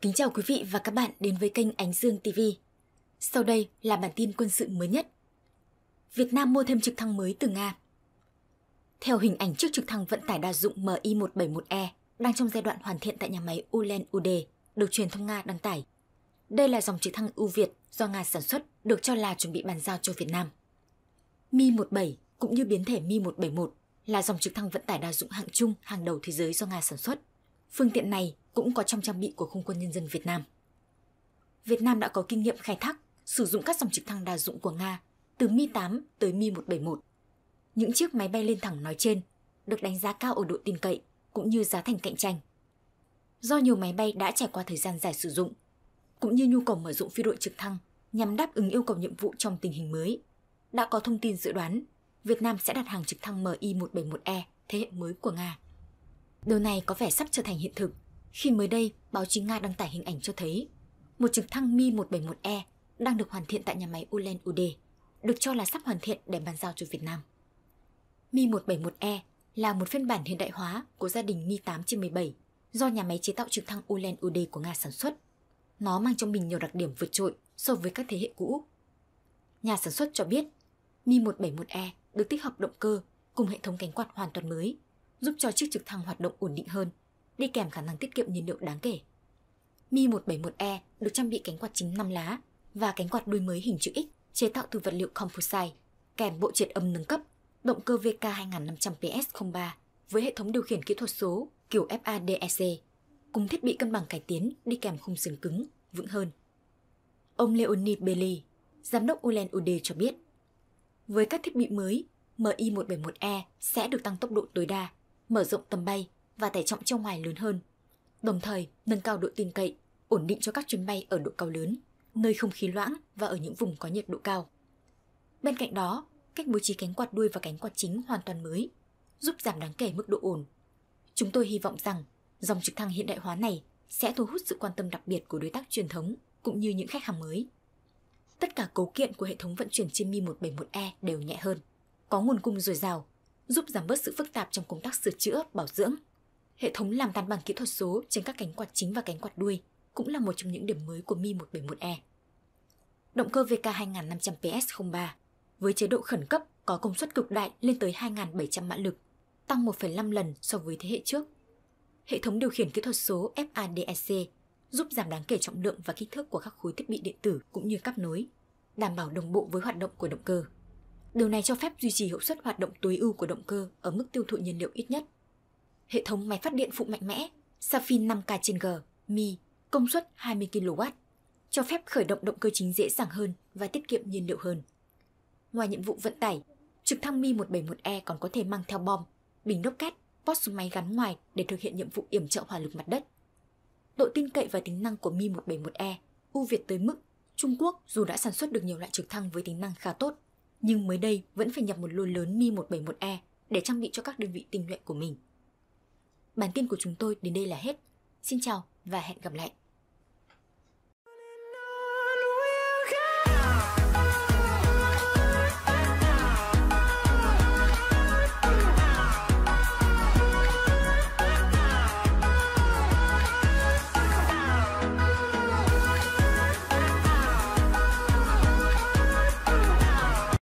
Kính chào quý vị và các bạn đến với kênh Ánh Dương TV. Sau đây là bản tin quân sự mới nhất. Việt Nam mua thêm trực thăng mới từ Nga. Theo hình ảnh chiếc trực thăng vận tải đa dụng Mi-171E đang trong giai đoạn hoàn thiện tại nhà máy Ulan-Ude, được truyền thông Nga đăng tải. Đây là dòng trực thăng ưu Việt do Nga sản xuất được cho là chuẩn bị bàn giao cho Việt Nam. Mi-17 cũng như biến thể Mi-171 là dòng trực thăng vận tải đa dụng hạng trung hàng đầu thế giới do Nga sản xuất Phương tiện này cũng có trong trang bị của Không quân Nhân dân Việt Nam. Việt Nam đã có kinh nghiệm khai thác, sử dụng các dòng trực thăng đa dụng của Nga từ Mi-8 tới Mi-171. Những chiếc máy bay lên thẳng nói trên được đánh giá cao ở độ tin cậy cũng như giá thành cạnh tranh. Do nhiều máy bay đã trải qua thời gian dài sử dụng, cũng như nhu cầu mở rộng phi đội trực thăng nhằm đáp ứng yêu cầu nhiệm vụ trong tình hình mới, đã có thông tin dự đoán Việt Nam sẽ đặt hàng trực thăng Mi-171E thế hệ mới của Nga. Điều này có vẻ sắp trở thành hiện thực khi mới đây báo chí Nga đăng tải hình ảnh cho thấy một trực thăng Mi-171E đang được hoàn thiện tại nhà máy Ulen Ude, được cho là sắp hoàn thiện để bàn giao cho Việt Nam. Mi-171E là một phiên bản hiện đại hóa của gia đình Mi-8 trên 17 do nhà máy chế tạo trực thăng Ulen Ude của Nga sản xuất. Nó mang trong mình nhiều đặc điểm vượt trội so với các thế hệ cũ. Nhà sản xuất cho biết Mi-171E được tích hợp động cơ cùng hệ thống cánh quạt hoàn toàn mới – giúp cho chiếc trực thăng hoạt động ổn định hơn, đi kèm khả năng tiết kiệm nhiên liệu đáng kể. Mi-171E được trang bị cánh quạt chính 5 lá và cánh quạt đuôi mới hình chữ X chế tạo từ vật liệu composite, kèm bộ triệt âm nâng cấp, động cơ VK2500 PS03 với hệ thống điều khiển kỹ thuật số kiểu FADEC, cùng thiết bị cân bằng cải tiến đi kèm khung sườn cứng, vững hơn. Ông Leonid Belli, giám đốc Ulen Ude cho biết, với các thiết bị mới, MI-171E sẽ được tăng tốc độ tối đa mở rộng tầm bay và tải trọng trong ngoài lớn hơn, đồng thời nâng cao độ tin cậy, ổn định cho các chuyến bay ở độ cao lớn, nơi không khí loãng và ở những vùng có nhiệt độ cao. Bên cạnh đó, cách bố trí cánh quạt đuôi và cánh quạt chính hoàn toàn mới, giúp giảm đáng kể mức độ ổn. Chúng tôi hy vọng rằng dòng trực thăng hiện đại hóa này sẽ thu hút sự quan tâm đặc biệt của đối tác truyền thống cũng như những khách hàng mới. Tất cả cấu kiện của hệ thống vận chuyển trên Mi 171E đều nhẹ hơn, có nguồn cung dồi dào giúp giảm bớt sự phức tạp trong công tác sửa chữa, bảo dưỡng. Hệ thống làm tan bằng kỹ thuật số trên các cánh quạt chính và cánh quạt đuôi cũng là một trong những điểm mới của Mi 171E. Động cơ VK2500 PS03 với chế độ khẩn cấp có công suất cực đại lên tới 2.700 mã lực, tăng 1,5 lần so với thế hệ trước. Hệ thống điều khiển kỹ thuật số FADEC giúp giảm đáng kể trọng lượng và kích thước của các khối thiết bị điện tử cũng như cáp nối, đảm bảo đồng bộ với hoạt động của động cơ. Điều này cho phép duy trì hiệu suất hoạt động tối ưu của động cơ ở mức tiêu thụ nhiên liệu ít nhất. Hệ thống máy phát điện phụ mạnh mẽ Safin 5K trên G, Mi, công suất 20 kW, cho phép khởi động động cơ chính dễ dàng hơn và tiết kiệm nhiên liệu hơn. Ngoài nhiệm vụ vận tải, trực thăng Mi 171E còn có thể mang theo bom, bình đốc két, post súng máy gắn ngoài để thực hiện nhiệm vụ yểm trợ hỏa lực mặt đất. Độ tin cậy và tính năng của Mi 171E ưu việt tới mức Trung Quốc dù đã sản xuất được nhiều loại trực thăng với tính năng khá tốt nhưng mới đây vẫn phải nhập một lô lớn Mi 171E để trang bị cho các đơn vị tình nguyện của mình. Bản tin của chúng tôi đến đây là hết. Xin chào và hẹn gặp lại.